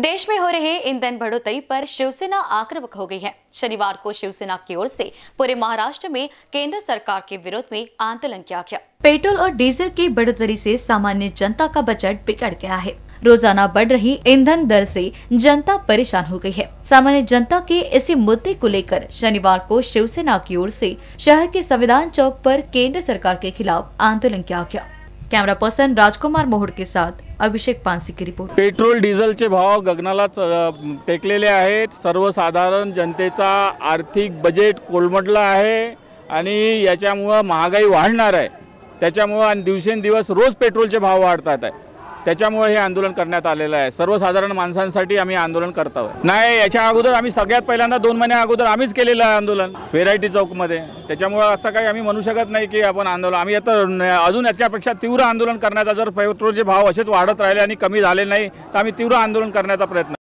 देश में हो रहे ईंधन बढ़ोतरी पर शिवसेना आक्रामक हो गई है शनिवार को शिवसेना की ओर से पूरे महाराष्ट्र में केंद्र सरकार के विरोध में आंदोलन किया गया पेट्रोल और डीजल की बढ़ोतरी से सामान्य जनता का बजट बिगड़ गया है रोजाना बढ़ रही ईंधन दर से जनता परेशान हो गई है सामान्य जनता के इसी मुद्दे को लेकर शनिवार को शिवसेना की ओर से शहर के संविधान चौक पर केंद्र सरकार के खिलाफ आंदोलन किया गया कॅमेरा पर्सन राजकुमार मोहड़ के साथ अभिषेक पानसी की रिपोर्ट पेट्रोल डिझेलचे भाव गगनाला टेकलेले आहेत सर्वसाधारण जनतेचा आर्थिक बजेट कोलमडला आहे आणि याच्यामुळं महागाई वाढणार आहे त्याच्यामुळं आणि दिवसेंदिवस रोज पेट्रोलचे भाव वाढतात आहे त्याच्यामुळे हे आंदोलन करण्यात आलेलं आहे सर्वसाधारण माणसांसाठी आम्ही आंदोलन करत आहोत नाही याच्या अगोदर आम्ही सगळ्यात पहिल्यांदा दोन महिन्या अगोदर आम्हीच केलेलं आहे आंदोलन व्हेरायटी चौकमध्ये त्याच्यामुळे असं काही आम्ही म्हणू शकत नाही की आपण आंदोलन आम्ही आता अजून याच्यापेक्षा तीव्र आंदोलन करण्याचा जर पेट्रोलचे भाव असेच वाढत राहिले आणि कमी झाले नाही तर आम्ही तीव्र आंदोलन करण्याचा प्रयत्न